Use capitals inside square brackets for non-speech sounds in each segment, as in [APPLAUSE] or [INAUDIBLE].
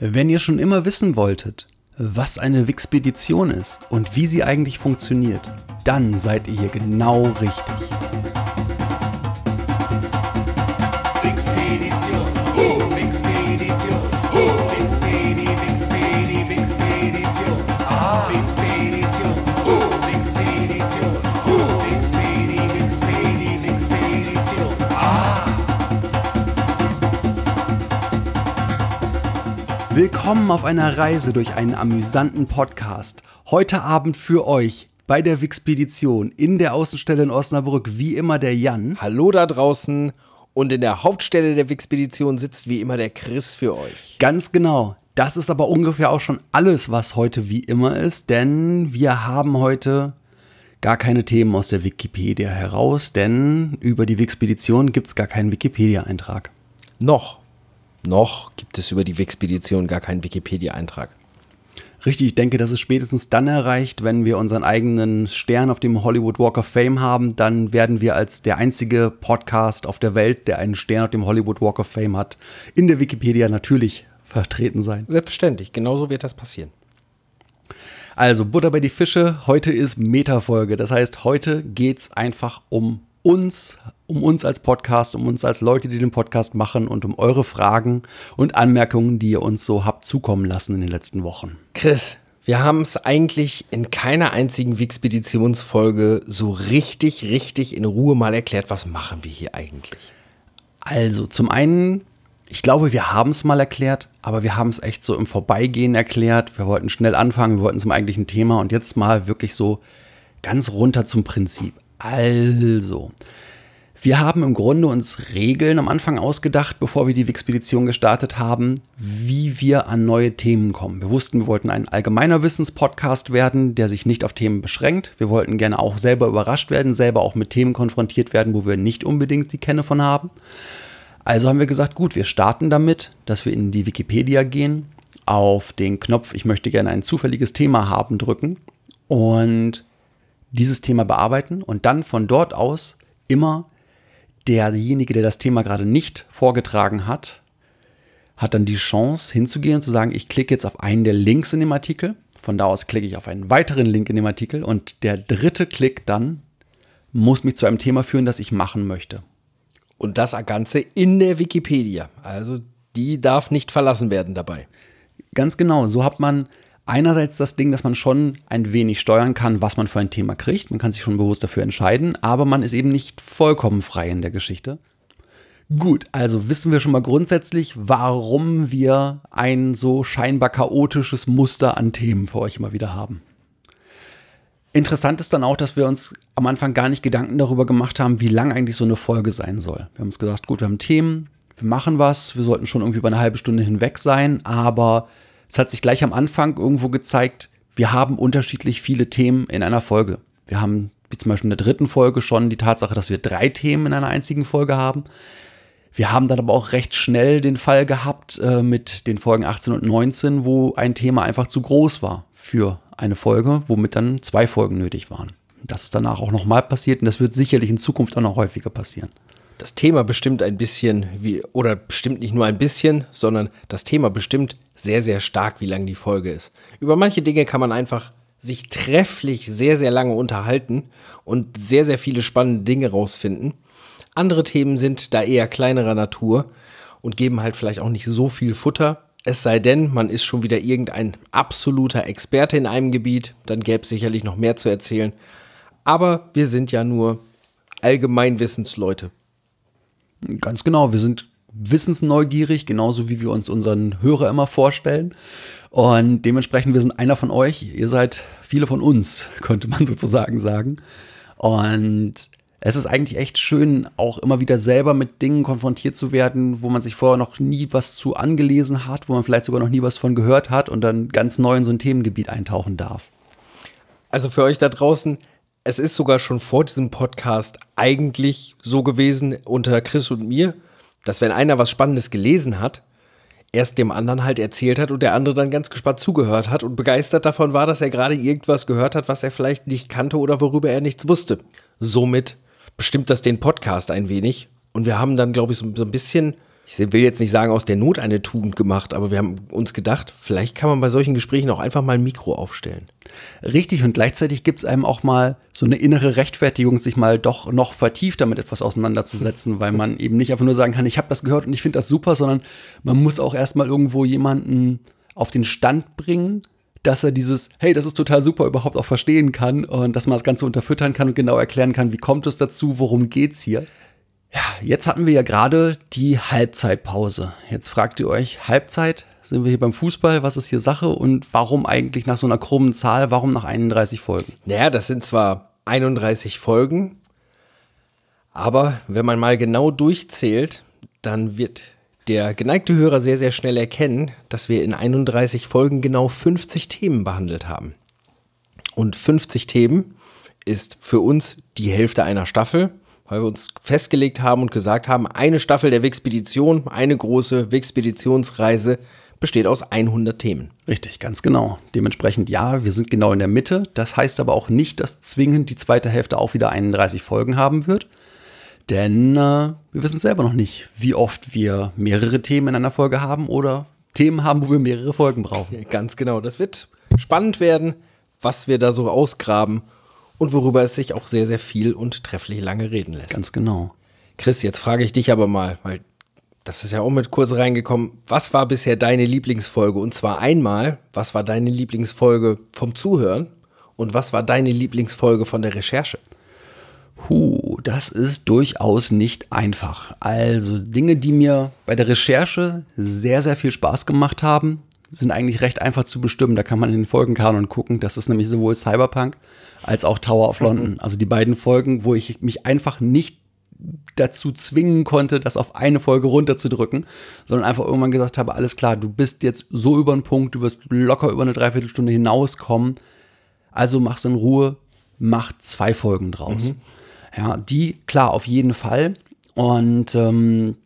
Wenn ihr schon immer wissen wolltet, was eine Wixpedition ist und wie sie eigentlich funktioniert, dann seid ihr hier genau richtig. Willkommen auf einer Reise durch einen amüsanten Podcast. Heute Abend für euch bei der Wixpedition in der Außenstelle in Osnabrück wie immer der Jan. Hallo da draußen und in der Hauptstelle der Wixpedition sitzt wie immer der Chris für euch. Ganz genau. Das ist aber ungefähr auch schon alles, was heute wie immer ist, denn wir haben heute gar keine Themen aus der Wikipedia heraus, denn über die Wixpedition gibt es gar keinen Wikipedia-Eintrag. Noch noch gibt es über die Wixpedition gar keinen Wikipedia-Eintrag. Richtig, ich denke, das ist spätestens dann erreicht, wenn wir unseren eigenen Stern auf dem Hollywood Walk of Fame haben, dann werden wir als der einzige Podcast auf der Welt, der einen Stern auf dem Hollywood Walk of Fame hat, in der Wikipedia natürlich vertreten sein. Selbstverständlich, genauso wird das passieren. Also, Butter bei die Fische, heute ist Meta-Folge. Das heißt, heute geht es einfach um uns, um uns als Podcast, um uns als Leute, die den Podcast machen und um eure Fragen und Anmerkungen, die ihr uns so habt zukommen lassen in den letzten Wochen. Chris, wir haben es eigentlich in keiner einzigen Wixpeditionsfolge so richtig, richtig in Ruhe mal erklärt, was machen wir hier eigentlich. Also, zum einen, ich glaube, wir haben es mal erklärt, aber wir haben es echt so im Vorbeigehen erklärt. Wir wollten schnell anfangen, wir wollten zum eigentlichen Thema und jetzt mal wirklich so ganz runter zum Prinzip. Also, wir haben im Grunde uns Regeln am Anfang ausgedacht, bevor wir die Wixpedition gestartet haben, wie wir an neue Themen kommen. Wir wussten, wir wollten ein allgemeiner Wissenspodcast werden, der sich nicht auf Themen beschränkt. Wir wollten gerne auch selber überrascht werden, selber auch mit Themen konfrontiert werden, wo wir nicht unbedingt die Kenne von haben. Also haben wir gesagt, gut, wir starten damit, dass wir in die Wikipedia gehen, auf den Knopf, ich möchte gerne ein zufälliges Thema haben, drücken und dieses Thema bearbeiten und dann von dort aus immer derjenige, der das Thema gerade nicht vorgetragen hat, hat dann die Chance hinzugehen und zu sagen, ich klicke jetzt auf einen der Links in dem Artikel. Von da aus klicke ich auf einen weiteren Link in dem Artikel und der dritte Klick dann muss mich zu einem Thema führen, das ich machen möchte. Und das Ganze in der Wikipedia. Also die darf nicht verlassen werden dabei. Ganz genau, so hat man einerseits das Ding, dass man schon ein wenig steuern kann, was man für ein Thema kriegt. Man kann sich schon bewusst dafür entscheiden, aber man ist eben nicht vollkommen frei in der Geschichte. Gut, also wissen wir schon mal grundsätzlich, warum wir ein so scheinbar chaotisches Muster an Themen für euch immer wieder haben. Interessant ist dann auch, dass wir uns am Anfang gar nicht Gedanken darüber gemacht haben, wie lang eigentlich so eine Folge sein soll. Wir haben uns gesagt, gut, wir haben Themen, wir machen was, wir sollten schon irgendwie über eine halbe Stunde hinweg sein, aber es hat sich gleich am Anfang irgendwo gezeigt, wir haben unterschiedlich viele Themen in einer Folge. Wir haben, wie zum Beispiel in der dritten Folge, schon die Tatsache, dass wir drei Themen in einer einzigen Folge haben. Wir haben dann aber auch recht schnell den Fall gehabt äh, mit den Folgen 18 und 19, wo ein Thema einfach zu groß war für eine Folge, womit dann zwei Folgen nötig waren. Das ist danach auch nochmal passiert und das wird sicherlich in Zukunft auch noch häufiger passieren. Das Thema bestimmt ein bisschen, wie, oder bestimmt nicht nur ein bisschen, sondern das Thema bestimmt sehr, sehr stark, wie lang die Folge ist. Über manche Dinge kann man einfach sich trefflich sehr, sehr lange unterhalten und sehr, sehr viele spannende Dinge rausfinden. Andere Themen sind da eher kleinerer Natur und geben halt vielleicht auch nicht so viel Futter. Es sei denn, man ist schon wieder irgendein absoluter Experte in einem Gebiet, dann gäbe es sicherlich noch mehr zu erzählen. Aber wir sind ja nur Allgemeinwissensleute. Ganz genau, wir sind wissensneugierig, genauso wie wir uns unseren Hörer immer vorstellen. Und dementsprechend, wir sind einer von euch, ihr seid viele von uns, [LAUGHS] könnte man sozusagen sagen. Und es ist eigentlich echt schön, auch immer wieder selber mit Dingen konfrontiert zu werden, wo man sich vorher noch nie was zu angelesen hat, wo man vielleicht sogar noch nie was von gehört hat und dann ganz neu in so ein Themengebiet eintauchen darf. Also für euch da draußen, es ist sogar schon vor diesem Podcast eigentlich so gewesen unter Chris und mir, dass wenn einer was Spannendes gelesen hat, erst dem anderen halt erzählt hat und der andere dann ganz gespannt zugehört hat und begeistert davon war, dass er gerade irgendwas gehört hat, was er vielleicht nicht kannte oder worüber er nichts wusste. Somit bestimmt das den Podcast ein wenig und wir haben dann, glaube ich, so ein bisschen ich will jetzt nicht sagen, aus der Not eine Tugend gemacht, aber wir haben uns gedacht, vielleicht kann man bei solchen Gesprächen auch einfach mal ein Mikro aufstellen. Richtig, und gleichzeitig gibt es einem auch mal so eine innere Rechtfertigung, sich mal doch noch vertieft damit etwas auseinanderzusetzen, weil man eben nicht einfach nur sagen kann, ich habe das gehört und ich finde das super, sondern man muss auch erstmal irgendwo jemanden auf den Stand bringen, dass er dieses, hey, das ist total super, überhaupt auch verstehen kann und dass man das Ganze unterfüttern kann und genau erklären kann, wie kommt es dazu, worum geht es hier. Ja, jetzt hatten wir ja gerade die Halbzeitpause. Jetzt fragt ihr euch, Halbzeit, sind wir hier beim Fußball, was ist hier Sache und warum eigentlich nach so einer krummen Zahl, warum nach 31 Folgen? Naja, das sind zwar 31 Folgen, aber wenn man mal genau durchzählt, dann wird der geneigte Hörer sehr, sehr schnell erkennen, dass wir in 31 Folgen genau 50 Themen behandelt haben. Und 50 Themen ist für uns die Hälfte einer Staffel weil wir uns festgelegt haben und gesagt haben, eine Staffel der Wegspedition, eine große Wegspeditionsreise besteht aus 100 Themen. Richtig, ganz genau. Dementsprechend ja, wir sind genau in der Mitte. Das heißt aber auch nicht, dass zwingend die zweite Hälfte auch wieder 31 Folgen haben wird. Denn äh, wir wissen selber noch nicht, wie oft wir mehrere Themen in einer Folge haben oder Themen haben, wo wir mehrere Folgen brauchen. Ja, ganz genau. Das wird spannend werden, was wir da so ausgraben und worüber es sich auch sehr, sehr viel und trefflich lange reden lässt. Ganz genau. Chris, jetzt frage ich dich aber mal, weil das ist ja auch mit kurz reingekommen. Was war bisher deine Lieblingsfolge? Und zwar einmal, was war deine Lieblingsfolge vom Zuhören und was war deine Lieblingsfolge von der Recherche? Huh, das ist durchaus nicht einfach. Also Dinge, die mir bei der Recherche sehr, sehr viel Spaß gemacht haben, sind eigentlich recht einfach zu bestimmen. Da kann man in den Folgenkanon gucken. Das ist nämlich sowohl Cyberpunk als auch Tower of mhm. London. Also die beiden Folgen, wo ich mich einfach nicht dazu zwingen konnte, das auf eine Folge runterzudrücken, sondern einfach irgendwann gesagt habe, alles klar, du bist jetzt so über den Punkt, du wirst locker über eine Dreiviertelstunde hinauskommen. Also mach's in Ruhe, mach zwei Folgen draus. Mhm. Ja, die, klar, auf jeden Fall. Und ähm,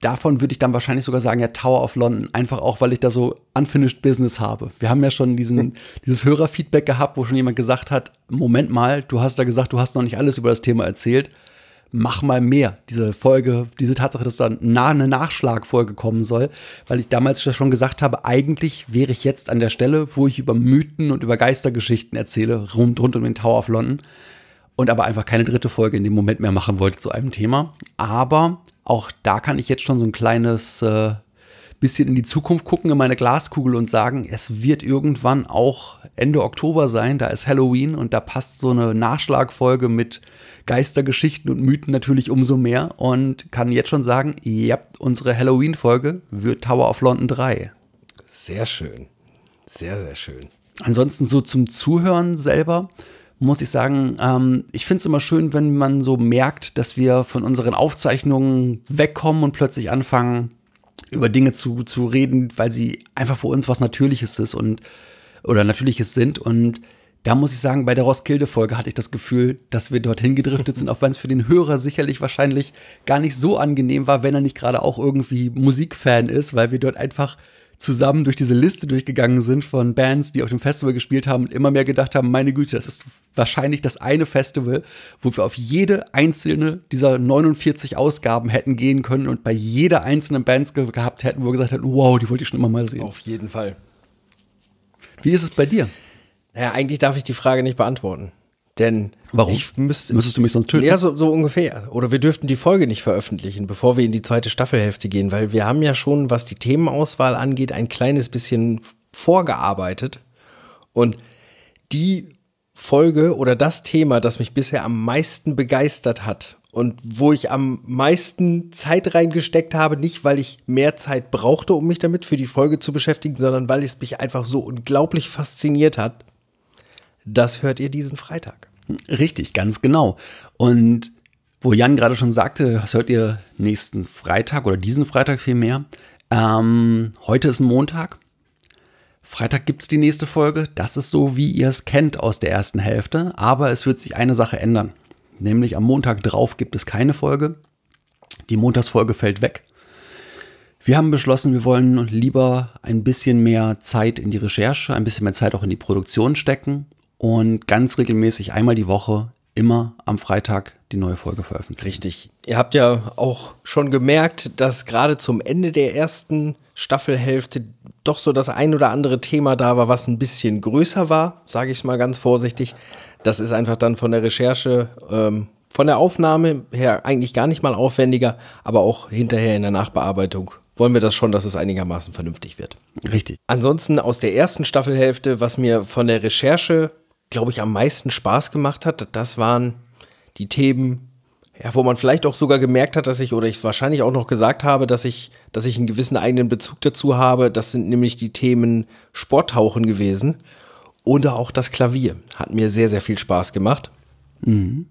davon würde ich dann wahrscheinlich sogar sagen, ja, Tower of London. Einfach auch, weil ich da so unfinished business habe. Wir haben ja schon diesen, [LAUGHS] dieses Hörerfeedback gehabt, wo schon jemand gesagt hat, Moment mal, du hast da gesagt, du hast noch nicht alles über das Thema erzählt. Mach mal mehr. Diese Folge, diese Tatsache, dass da eine Nachschlagfolge kommen soll, weil ich damals schon gesagt habe, eigentlich wäre ich jetzt an der Stelle, wo ich über Mythen und über Geistergeschichten erzähle, rund, rund um den Tower of London. Und aber einfach keine dritte Folge in dem Moment mehr machen wollte zu einem Thema. Aber auch da kann ich jetzt schon so ein kleines äh, bisschen in die Zukunft gucken, in meine Glaskugel und sagen, es wird irgendwann auch Ende Oktober sein, da ist Halloween und da passt so eine Nachschlagfolge mit Geistergeschichten und Mythen natürlich umso mehr und kann jetzt schon sagen, ja, unsere Halloween-Folge wird Tower of London 3. Sehr schön. Sehr, sehr schön. Ansonsten so zum Zuhören selber muss ich sagen, ähm, ich finde es immer schön, wenn man so merkt, dass wir von unseren Aufzeichnungen wegkommen und plötzlich anfangen, über Dinge zu, zu reden, weil sie einfach für uns was Natürliches ist und oder Natürliches sind. Und da muss ich sagen, bei der Roskilde-Folge hatte ich das Gefühl, dass wir dorthin gedriftet sind, auch wenn es für den Hörer sicherlich wahrscheinlich gar nicht so angenehm war, wenn er nicht gerade auch irgendwie Musikfan ist, weil wir dort einfach zusammen durch diese Liste durchgegangen sind von Bands, die auf dem Festival gespielt haben und immer mehr gedacht haben, meine Güte, das ist wahrscheinlich das eine Festival, wo wir auf jede einzelne dieser 49 Ausgaben hätten gehen können und bei jeder einzelnen Band gehabt hätten, wo wir gesagt hätten, wow, die wollte ich schon immer mal sehen. Auf jeden Fall. Wie ist es bei dir? Naja, eigentlich darf ich die Frage nicht beantworten. Denn Warum? Ich müsste, Müsstest du mich sonst töten? Ja, so, so ungefähr. Oder wir dürften die Folge nicht veröffentlichen, bevor wir in die zweite Staffelhälfte gehen, weil wir haben ja schon, was die Themenauswahl angeht, ein kleines bisschen vorgearbeitet. Und die Folge oder das Thema, das mich bisher am meisten begeistert hat und wo ich am meisten Zeit reingesteckt habe, nicht weil ich mehr Zeit brauchte, um mich damit für die Folge zu beschäftigen, sondern weil es mich einfach so unglaublich fasziniert hat, das hört ihr diesen Freitag. Richtig, ganz genau. Und wo Jan gerade schon sagte, das hört ihr nächsten Freitag oder diesen Freitag vielmehr. Ähm, heute ist Montag. Freitag gibt es die nächste Folge. Das ist so, wie ihr es kennt aus der ersten Hälfte. Aber es wird sich eine Sache ändern. Nämlich am Montag drauf gibt es keine Folge. Die Montagsfolge fällt weg. Wir haben beschlossen, wir wollen lieber ein bisschen mehr Zeit in die Recherche, ein bisschen mehr Zeit auch in die Produktion stecken und ganz regelmäßig einmal die Woche immer am Freitag die neue Folge veröffentlichen. Richtig. Ihr habt ja auch schon gemerkt, dass gerade zum Ende der ersten Staffelhälfte doch so das ein oder andere Thema da war, was ein bisschen größer war, sage ich mal ganz vorsichtig. Das ist einfach dann von der Recherche, ähm, von der Aufnahme her eigentlich gar nicht mal aufwendiger, aber auch hinterher in der Nachbearbeitung wollen wir das schon, dass es einigermaßen vernünftig wird. Richtig. Ansonsten aus der ersten Staffelhälfte, was mir von der Recherche glaube ich, am meisten Spaß gemacht hat, das waren die Themen, ja, wo man vielleicht auch sogar gemerkt hat, dass ich, oder ich wahrscheinlich auch noch gesagt habe, dass ich, dass ich einen gewissen eigenen Bezug dazu habe. Das sind nämlich die Themen Sporttauchen gewesen. Oder auch das Klavier. Hat mir sehr, sehr viel Spaß gemacht. Mhm.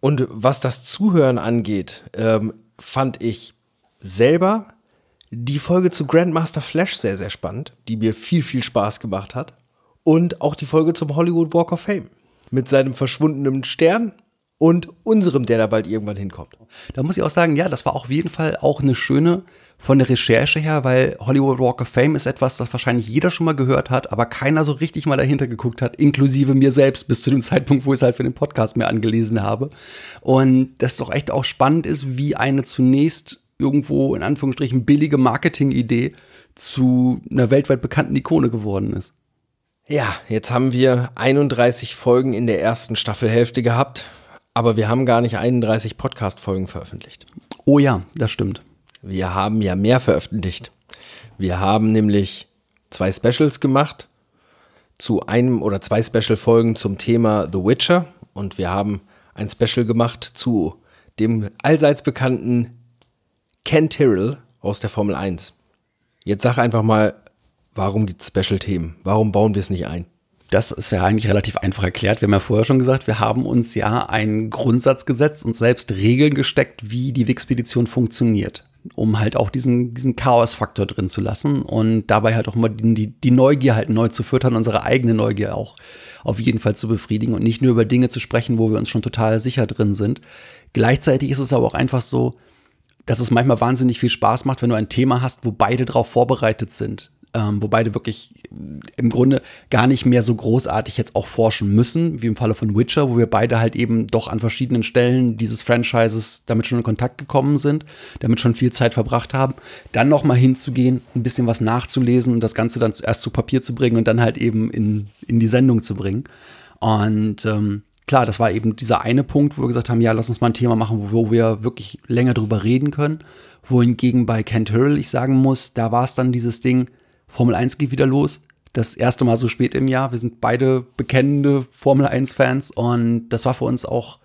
Und was das Zuhören angeht, ähm, fand ich selber die Folge zu Grandmaster Flash sehr, sehr spannend, die mir viel, viel Spaß gemacht hat und auch die Folge zum Hollywood Walk of Fame mit seinem verschwundenen Stern und unserem, der da bald irgendwann hinkommt. Da muss ich auch sagen, ja, das war auf jeden Fall auch eine schöne von der Recherche her, weil Hollywood Walk of Fame ist etwas, das wahrscheinlich jeder schon mal gehört hat, aber keiner so richtig mal dahinter geguckt hat, inklusive mir selbst bis zu dem [LAUGHS] Zeitpunkt, wo ich es halt für den Podcast mir angelesen habe. Und das doch echt auch spannend ist, wie eine zunächst irgendwo in Anführungsstrichen billige Marketingidee zu einer weltweit bekannten Ikone geworden ist. Ja, jetzt haben wir 31 Folgen in der ersten Staffelhälfte gehabt, aber wir haben gar nicht 31 Podcast-Folgen veröffentlicht. Oh ja, das stimmt. Wir haben ja mehr veröffentlicht. Wir haben nämlich zwei Specials gemacht zu einem oder zwei Special-Folgen zum Thema The Witcher und wir haben ein Special gemacht zu dem allseits bekannten Ken Tyrrell aus der Formel 1. Jetzt sag einfach mal, Warum gibt es Special-Themen? Warum bauen wir es nicht ein? Das ist ja eigentlich relativ einfach erklärt. Wir haben ja vorher schon gesagt, wir haben uns ja einen Grundsatz gesetzt, und selbst Regeln gesteckt, wie die Wixpedition funktioniert um halt auch diesen, diesen Chaos-Faktor drin zu lassen und dabei halt auch mal die, die Neugier halt neu zu füttern, unsere eigene Neugier auch auf jeden Fall zu befriedigen und nicht nur über Dinge zu sprechen, wo wir uns schon total sicher drin sind. Gleichzeitig ist es aber auch einfach so, dass es manchmal wahnsinnig viel Spaß macht, wenn du ein Thema hast, wo beide drauf vorbereitet sind. Ähm, wobei du wirklich im Grunde gar nicht mehr so großartig jetzt auch forschen müssen, wie im Falle von Witcher, wo wir beide halt eben doch an verschiedenen Stellen dieses Franchises damit schon in Kontakt gekommen sind, damit schon viel Zeit verbracht haben. Dann nochmal hinzugehen, ein bisschen was nachzulesen und das Ganze dann erst zu Papier zu bringen und dann halt eben in, in die Sendung zu bringen. Und ähm, klar, das war eben dieser eine Punkt, wo wir gesagt haben, ja, lass uns mal ein Thema machen, wo wir wirklich länger drüber reden können. Wohingegen bei Kent Hurl ich sagen muss, da war es dann dieses Ding, Formel 1 geht wieder los. Das erste Mal so spät im Jahr. Wir sind beide bekennende Formel 1-Fans und das war für uns auch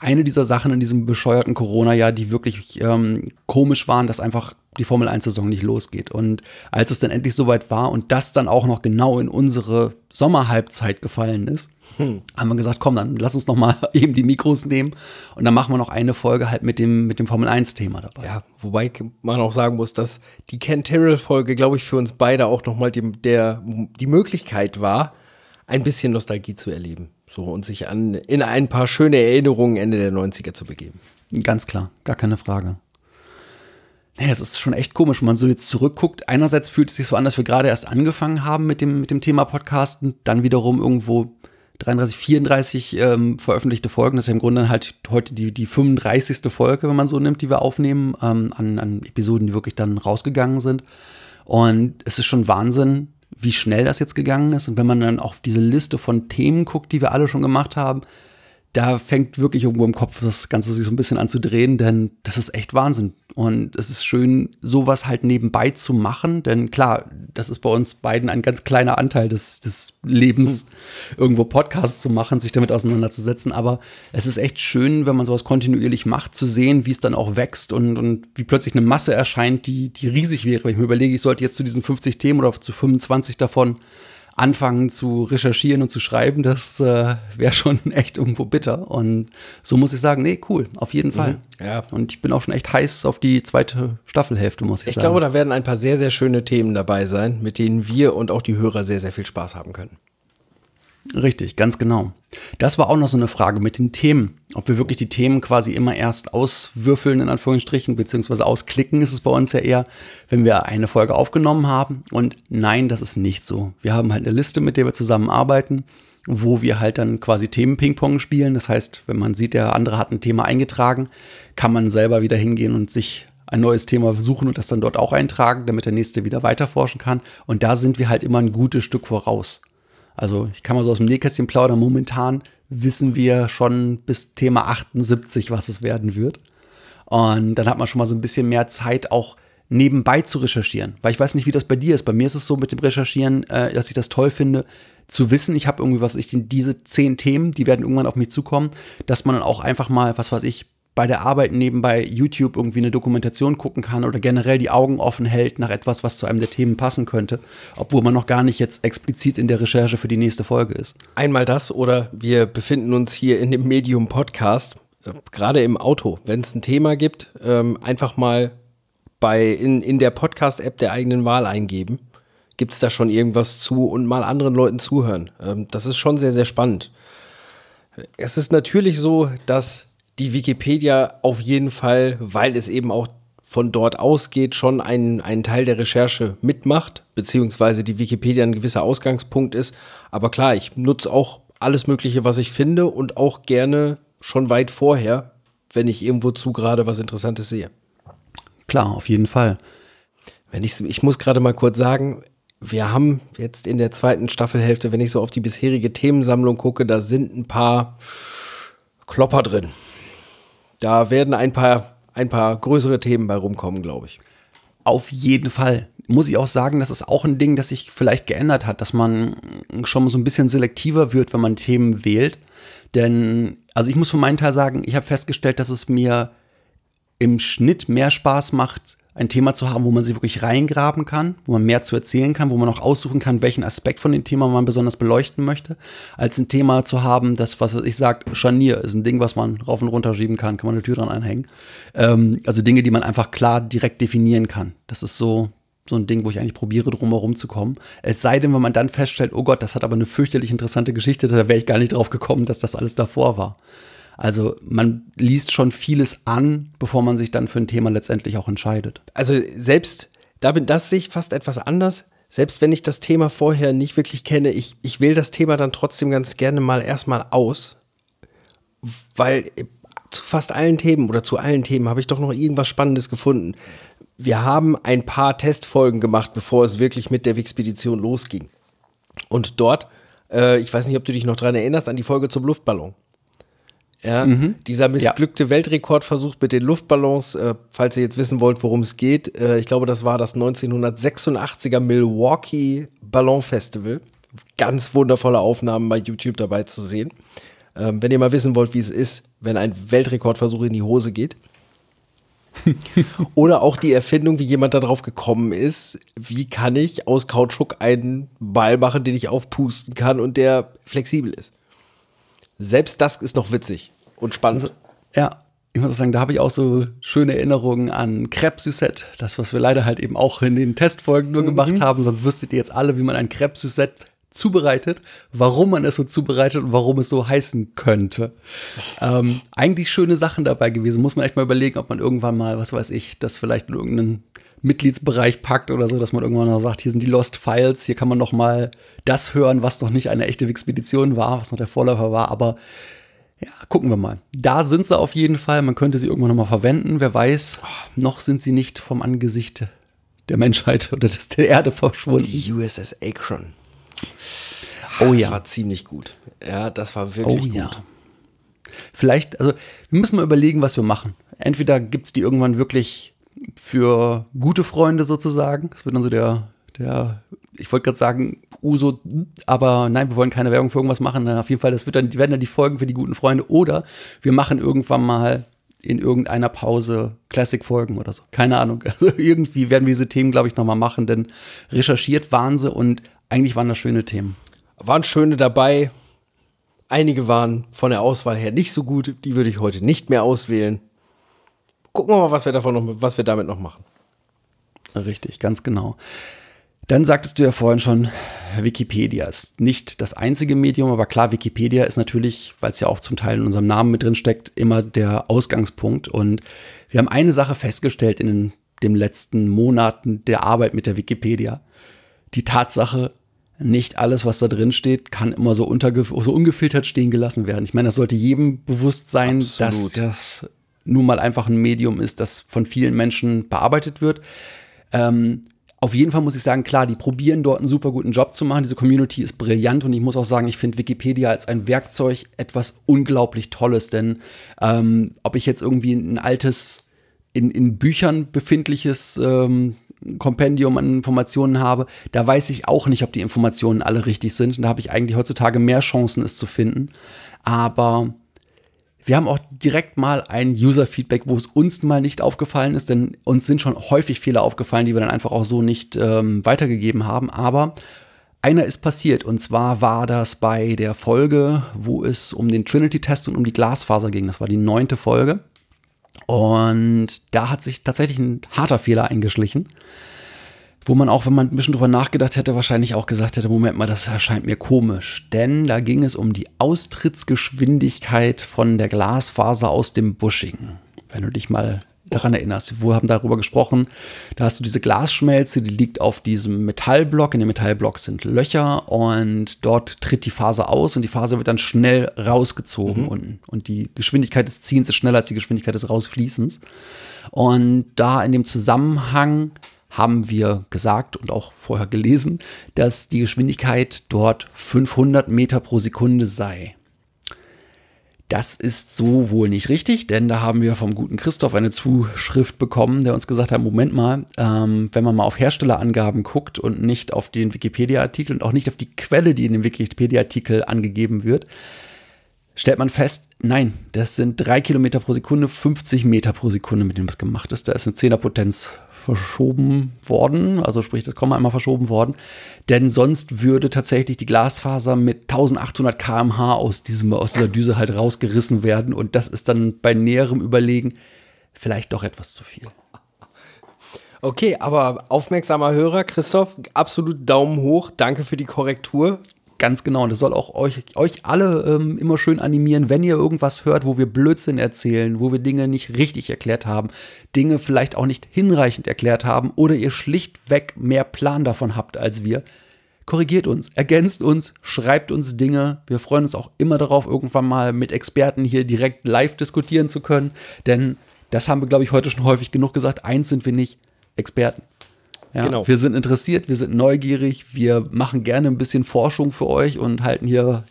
eine dieser Sachen in diesem bescheuerten Corona-Jahr, die wirklich ähm, komisch waren, dass einfach die Formel 1-Saison nicht losgeht. Und als es dann endlich soweit war und das dann auch noch genau in unsere Sommerhalbzeit gefallen ist, hm. haben wir gesagt, komm, dann lass uns noch mal [LAUGHS] eben die Mikros nehmen und dann machen wir noch eine Folge halt mit dem, mit dem Formel-1-Thema dabei. Ja, wobei man auch sagen muss, dass die Ken Terrell-Folge, glaube ich, für uns beide auch noch mal die, der, die Möglichkeit war, ein bisschen Nostalgie zu erleben. So und sich an, in ein paar schöne Erinnerungen Ende der 90er zu begeben. Ganz klar, gar keine Frage. Naja, es ist schon echt komisch, wenn man so jetzt zurückguckt. Einerseits fühlt es sich so an, dass wir gerade erst angefangen haben mit dem, mit dem Thema Podcasten, dann wiederum irgendwo 33, 34 ähm, veröffentlichte Folgen. Das ist ja im Grunde dann halt heute die, die 35. Folge, wenn man so nimmt, die wir aufnehmen, ähm, an, an Episoden, die wirklich dann rausgegangen sind. Und es ist schon Wahnsinn, wie schnell das jetzt gegangen ist. Und wenn man dann auf diese Liste von Themen guckt, die wir alle schon gemacht haben, da fängt wirklich irgendwo im Kopf das Ganze sich so ein bisschen an zu drehen, denn das ist echt Wahnsinn. Und es ist schön, sowas halt nebenbei zu machen, denn klar, das ist bei uns beiden ein ganz kleiner Anteil des, des Lebens, hm. irgendwo Podcasts zu machen, sich damit auseinanderzusetzen. Aber es ist echt schön, wenn man sowas kontinuierlich macht, zu sehen, wie es dann auch wächst und, und wie plötzlich eine Masse erscheint, die, die riesig wäre. Wenn ich mir überlege, ich sollte jetzt zu diesen 50 Themen oder zu 25 davon anfangen zu recherchieren und zu schreiben, das äh, wäre schon [LAUGHS] echt irgendwo bitter. Und so muss ich sagen, nee, cool, auf jeden Fall. Mhm, ja. Und ich bin auch schon echt heiß auf die zweite Staffelhälfte, muss ich, ich sagen. Ich glaube, da werden ein paar sehr, sehr schöne Themen dabei sein, mit denen wir und auch die Hörer sehr, sehr viel Spaß haben können. Richtig, ganz genau. Das war auch noch so eine Frage mit den Themen. Ob wir wirklich die Themen quasi immer erst auswürfeln, in Anführungsstrichen, beziehungsweise ausklicken, ist es bei uns ja eher, wenn wir eine Folge aufgenommen haben. Und nein, das ist nicht so. Wir haben halt eine Liste, mit der wir zusammenarbeiten, wo wir halt dann quasi Themen-Ping-Pong spielen. Das heißt, wenn man sieht, der andere hat ein Thema eingetragen, kann man selber wieder hingehen und sich ein neues Thema suchen und das dann dort auch eintragen, damit der nächste wieder weiterforschen kann. Und da sind wir halt immer ein gutes Stück voraus. Also ich kann mal so aus dem Nähkästchen plaudern. Momentan wissen wir schon bis Thema 78, was es werden wird. Und dann hat man schon mal so ein bisschen mehr Zeit, auch nebenbei zu recherchieren. Weil ich weiß nicht, wie das bei dir ist. Bei mir ist es so mit dem Recherchieren, äh, dass ich das toll finde, zu wissen, ich habe irgendwie was, ich diese zehn Themen, die werden irgendwann auf mich zukommen, dass man dann auch einfach mal, was weiß ich, bei der Arbeit nebenbei YouTube irgendwie eine Dokumentation gucken kann oder generell die Augen offen hält nach etwas, was zu einem der Themen passen könnte, obwohl man noch gar nicht jetzt explizit in der Recherche für die nächste Folge ist. Einmal das oder wir befinden uns hier in dem Medium Podcast, äh, gerade im Auto, wenn es ein Thema gibt, ähm, einfach mal bei in, in der Podcast-App der eigenen Wahl eingeben. Gibt es da schon irgendwas zu und mal anderen Leuten zuhören? Ähm, das ist schon sehr, sehr spannend. Es ist natürlich so, dass die Wikipedia auf jeden Fall, weil es eben auch von dort ausgeht, schon einen, einen Teil der Recherche mitmacht, beziehungsweise die Wikipedia ein gewisser Ausgangspunkt ist. Aber klar, ich nutze auch alles Mögliche, was ich finde und auch gerne schon weit vorher, wenn ich irgendwo zu gerade was Interessantes sehe. Klar, auf jeden Fall. Wenn ich, ich muss gerade mal kurz sagen, wir haben jetzt in der zweiten Staffelhälfte, wenn ich so auf die bisherige Themensammlung gucke, da sind ein paar Klopper drin da werden ein paar, ein paar größere Themen bei rumkommen, glaube ich. Auf jeden Fall. Muss ich auch sagen, das ist auch ein Ding, das sich vielleicht geändert hat, dass man schon so ein bisschen selektiver wird, wenn man Themen wählt. Denn, also ich muss für meinen Teil sagen, ich habe festgestellt, dass es mir im Schnitt mehr Spaß macht, ein Thema zu haben, wo man sich wirklich reingraben kann, wo man mehr zu erzählen kann, wo man auch aussuchen kann, welchen Aspekt von dem Thema man besonders beleuchten möchte, als ein Thema zu haben, das, was ich sage, Scharnier ist ein Ding, was man rauf und runter schieben kann, kann man eine Tür dran anhängen. Ähm, also Dinge, die man einfach klar direkt definieren kann. Das ist so, so ein Ding, wo ich eigentlich probiere, drumherum zu kommen. Es sei denn, wenn man dann feststellt, oh Gott, das hat aber eine fürchterlich interessante Geschichte, da wäre ich gar nicht drauf gekommen, dass das alles davor war. Also man liest schon vieles an, bevor man sich dann für ein Thema letztendlich auch entscheidet. Also selbst, da bin das sich fast etwas anders. Selbst wenn ich das Thema vorher nicht wirklich kenne, ich, ich wähle das Thema dann trotzdem ganz gerne mal erstmal aus, weil zu fast allen Themen oder zu allen Themen habe ich doch noch irgendwas Spannendes gefunden. Wir haben ein paar Testfolgen gemacht, bevor es wirklich mit der Expedition losging. Und dort, äh, ich weiß nicht, ob du dich noch dran erinnerst, an die Folge zum Luftballon. Ja, mhm. Dieser missglückte ja. Weltrekordversuch mit den Luftballons, äh, falls ihr jetzt wissen wollt, worum es geht, äh, ich glaube, das war das 1986er Milwaukee Ballon Festival. Ganz wundervolle Aufnahmen bei YouTube dabei zu sehen. Ähm, wenn ihr mal wissen wollt, wie es ist, wenn ein Weltrekordversuch in die Hose geht. [LAUGHS] Oder auch die Erfindung, wie jemand darauf gekommen ist, wie kann ich aus Kautschuk einen Ball machen, den ich aufpusten kann und der flexibel ist selbst das ist noch witzig und spannend. Also, ja, ich muss sagen, da habe ich auch so schöne Erinnerungen an crepe Krebsüsset, das, was wir leider halt eben auch in den Testfolgen nur mhm. gemacht haben, sonst wüsstet ihr jetzt alle, wie man ein crepe Krebsüsset zubereitet, warum man es so zubereitet und warum es so heißen könnte. Ähm, eigentlich schöne Sachen dabei gewesen. Muss man echt mal überlegen, ob man irgendwann mal, was weiß ich, das vielleicht in irgendeinem Mitgliedsbereich packt oder so, dass man irgendwann noch sagt, hier sind die Lost Files, hier kann man noch mal das hören, was noch nicht eine echte Expedition war, was noch der Vorläufer war, aber ja, gucken wir mal. Da sind sie auf jeden Fall, man könnte sie irgendwann noch mal verwenden, wer weiß, noch sind sie nicht vom Angesicht der Menschheit oder des, der Erde verschwunden. Die USS Akron. Oh das ja. Das war ziemlich gut. Ja, das war wirklich oh, gut. Ja. Vielleicht, also wir müssen mal überlegen, was wir machen. Entweder gibt es die irgendwann wirklich für gute Freunde sozusagen. Das wird dann so der, der ich wollte gerade sagen, Uso, aber nein, wir wollen keine Werbung für irgendwas machen. Na, auf jeden Fall, das wird dann, werden dann die Folgen für die guten Freunde oder wir machen irgendwann mal in irgendeiner Pause Classic-Folgen oder so. Keine Ahnung. [LAUGHS] Also irgendwie werden wir diese Themen, glaube ich, nochmal machen, denn recherchiert waren sie und eigentlich waren das schöne Themen. Waren schöne dabei. Einige waren von der Auswahl her nicht so gut. Die würde ich heute nicht mehr auswählen gucken wir mal, was wir, davon noch, was wir damit noch machen. Richtig, ganz genau. Dann sagtest du ja vorhin schon, Wikipedia ist nicht das einzige Medium, aber klar, Wikipedia ist natürlich, weil es ja auch zum Teil in unserem Namen mit drin steckt, immer der Ausgangspunkt. Und wir haben eine Sache festgestellt in den, den letzten Monaten der Arbeit mit der Wikipedia. Die Tatsache, nicht alles, was da drin steht, kann immer so, so ungefiltert stehen gelassen werden. Ich meine, das sollte jedem bewusst sein, Absolut. dass das nun mal einfach ein Medium ist, das von vielen Menschen bearbeitet wird. Ähm, auf jeden Fall muss ich sagen, klar, die probieren dort einen super guten Job zu machen. Diese Community ist brillant und ich muss auch sagen, ich finde Wikipedia als ein Werkzeug etwas unglaublich Tolles, denn ähm, ob ich jetzt irgendwie ein altes, in, in Büchern befindliches ähm, Kompendium an Informationen habe, da weiß ich auch nicht, ob die Informationen alle richtig sind. Und da habe ich eigentlich heutzutage mehr Chancen, es zu finden. Aber wir haben auch direkt mal ein User-Feedback, wo es uns mal nicht aufgefallen ist, denn uns sind schon häufig Fehler aufgefallen, die wir dann einfach auch so nicht ähm, weitergegeben haben. Aber einer ist passiert und zwar war das bei der Folge, wo es um den Trinity-Test und um die Glasfaser ging. Das war die neunte Folge. Und da hat sich tatsächlich ein harter Fehler eingeschlichen wo man auch, wenn man ein bisschen drüber nachgedacht hätte, wahrscheinlich auch gesagt hätte, Moment mal, das erscheint mir komisch. Denn da ging es um die Austrittsgeschwindigkeit von der Glasfaser aus dem Bushing. Wenn du dich mal daran erinnerst, wir haben darüber gesprochen, da hast du diese Glasschmelze, die liegt auf diesem Metallblock, in dem Metallblock sind Löcher und dort tritt die Faser aus und die Faser wird dann schnell rausgezogen mhm. unten. Und die Geschwindigkeit des Ziehens ist schneller als die Geschwindigkeit des Rausfließens. Und da in dem Zusammenhang haben wir gesagt und auch vorher gelesen, dass die Geschwindigkeit dort 500 Meter pro Sekunde sei. Das ist so wohl nicht richtig, denn da haben wir vom guten Christoph eine Zuschrift bekommen, der uns gesagt hat, Moment mal, ähm, wenn man mal auf Herstellerangaben guckt und nicht auf den Wikipedia-Artikel und auch nicht auf die Quelle, die in dem Wikipedia-Artikel angegeben wird, stellt man fest, nein, das sind 3 Kilometer pro Sekunde, 50 Meter pro Sekunde, mit dem das gemacht ist. Da ist eine 10er-Potenz verschoben worden, also sprich das Komma einmal verschoben worden, denn sonst würde tatsächlich die Glasfaser mit 1800 km/h aus, diesem, aus dieser Düse halt rausgerissen werden und das ist dann bei näherem Überlegen vielleicht doch etwas zu viel. Okay, aber aufmerksamer Hörer, Christoph, absolut Daumen hoch. Danke für die Korrektur. Ganz genau. Und das soll auch euch, euch alle ähm, immer schön animieren, wenn ihr irgendwas hört, wo wir Blödsinn erzählen, wo wir Dinge nicht richtig erklärt haben, Dinge vielleicht auch nicht hinreichend erklärt haben oder ihr schlichtweg mehr Plan davon habt als wir. Korrigiert uns, ergänzt uns, schreibt uns Dinge. Wir freuen uns auch immer darauf, irgendwann mal mit Experten hier direkt live diskutieren zu können. Denn das haben wir, glaube ich, heute schon häufig genug gesagt. Eins sind wir nicht, Experten. Ja, genau. Wir sind interessiert, wir sind neugierig, wir machen gerne ein bisschen Forschung für euch und halten hier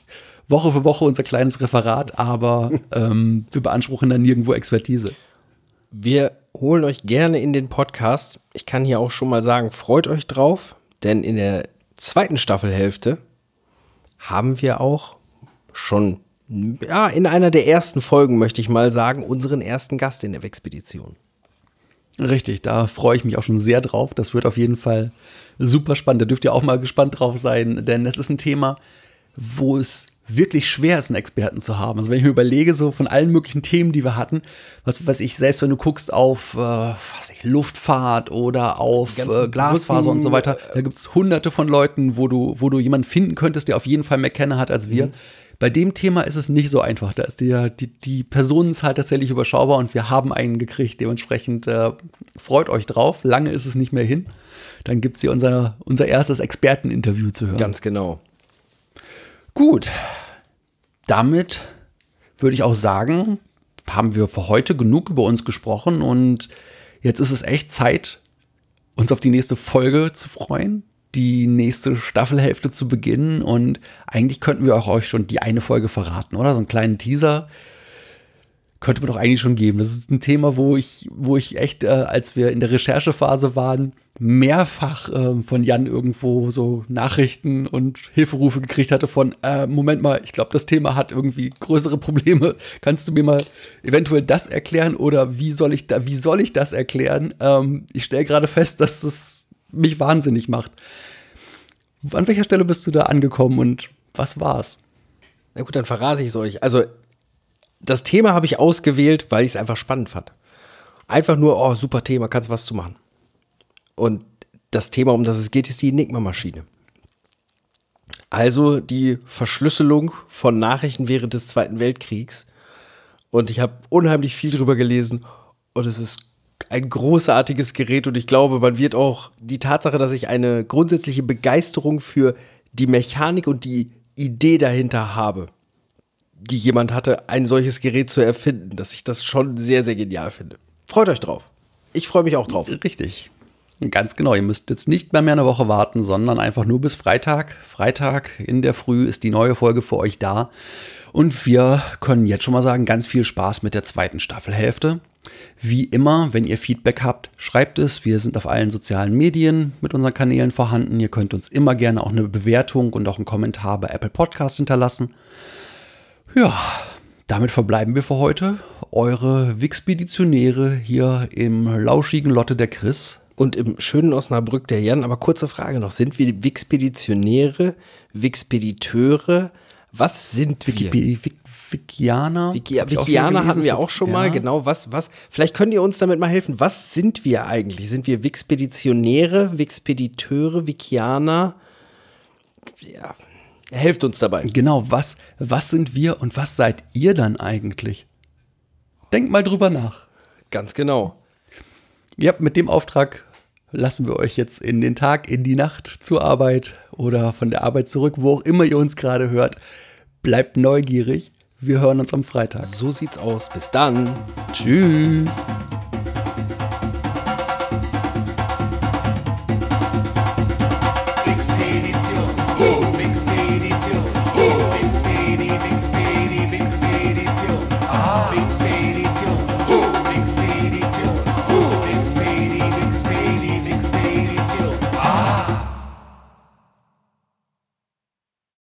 Woche für Woche unser kleines Referat, aber [LAUGHS] ähm, wir beanspruchen dann nirgendwo Expertise. Wir holen euch gerne in den Podcast. Ich kann hier auch schon mal sagen, freut euch drauf, denn in der zweiten Staffelhälfte haben wir auch schon ja, in einer der ersten Folgen, möchte ich mal sagen, unseren ersten Gast in der Expedition. Richtig, da freue ich mich auch schon sehr drauf. Das wird auf jeden Fall super spannend. Da dürft ihr auch mal gespannt drauf sein, denn das ist ein Thema, wo es wirklich schwer ist, einen Experten zu haben. Also wenn ich mir überlege, so von allen möglichen Themen, die wir hatten, was weiß ich, selbst wenn du guckst auf äh, was ich, Luftfahrt oder auf äh, Glasfaser Brücken. und so weiter, äh, da gibt es hunderte von Leuten, wo du, wo du jemanden finden könntest, der auf jeden Fall mehr Kenner hat als wir. Mhm bei dem Thema ist es nicht so einfach. Da ist die, die, die Personenzahl halt tatsächlich überschaubar und wir haben einen gekriegt. Dementsprechend äh, freut euch drauf. Lange ist es nicht mehr hin. Dann gibt es hier unser, unser erstes Experteninterview zu hören. Ganz genau. Gut. Damit würde ich auch sagen, haben wir für heute genug über uns gesprochen und jetzt ist es echt Zeit, uns auf die nächste Folge zu freuen die nächste Staffelhälfte zu beginnen. Und eigentlich könnten wir auch euch schon die eine Folge verraten, oder? So einen kleinen Teaser könnte man doch eigentlich schon geben. Das ist ein Thema, wo ich, wo ich echt, äh, als wir in der Recherchephase waren, mehrfach äh, von Jan irgendwo so Nachrichten und Hilferufe gekriegt hatte von, äh, Moment mal, ich glaube, das Thema hat irgendwie größere Probleme. Kannst du mir mal eventuell das erklären oder wie soll ich da, wie soll ich das erklären? Ähm, ich stelle gerade fest, dass das mich wahnsinnig macht. An welcher Stelle bist du da angekommen und was war's? Na gut, dann verrate ich es euch. Also, das Thema habe ich ausgewählt, weil ich es einfach spannend fand. Einfach nur, oh, super Thema, kannst was zu machen. Und das Thema, um das es geht, ist die Enigma-Maschine. Also die Verschlüsselung von Nachrichten während des Zweiten Weltkriegs. Und ich habe unheimlich viel drüber gelesen und es ist ein großartiges Gerät und ich glaube, man wird auch die Tatsache, dass ich eine grundsätzliche Begeisterung für die Mechanik und die Idee dahinter habe, die jemand hatte, ein solches Gerät zu erfinden, dass ich das schon sehr, sehr genial finde. Freut euch drauf. Ich freue mich auch drauf. Richtig. Ganz genau, ihr müsst jetzt nicht mehr, mehr eine Woche warten, sondern einfach nur bis Freitag. Freitag in der Früh ist die neue Folge für euch da. Und wir können jetzt schon mal sagen, ganz viel Spaß mit der zweiten Staffelhälfte. Wie immer, wenn ihr Feedback habt, schreibt es. Wir sind auf allen sozialen Medien mit unseren Kanälen vorhanden. Ihr könnt uns immer gerne auch eine Bewertung und auch einen Kommentar bei Apple Podcast hinterlassen. Ja, damit verbleiben wir für heute. Eure Wixpeditionäre hier im lauschigen Lotte der Chris. Und im schönen Osnabrück der Jan. Aber kurze Frage noch: Sind wir Wixpeditionäre, Wixpediteure? Was sind wir? Wikipedia, Vigianer. Vigi Vigianer hatten wir auch schon mal. Genau, was, was, vielleicht könnt ihr uns damit mal helfen. Was sind wir eigentlich? Sind wir Wixpeditionäre, Wixpediteure, Vigianer? Ja, helft uns dabei. Genau, was, was sind wir und was seid ihr dann eigentlich? Denkt mal drüber nach. Ganz genau. Ja, mit dem Auftrag lassen wir euch jetzt in den Tag, in die Nacht, zur Arbeit oder von der Arbeit zurück, wo auch immer ihr uns gerade hört. Bleibt neugierig wir hören uns am Freitag. So sieht's aus. Bis dann. Tschüss.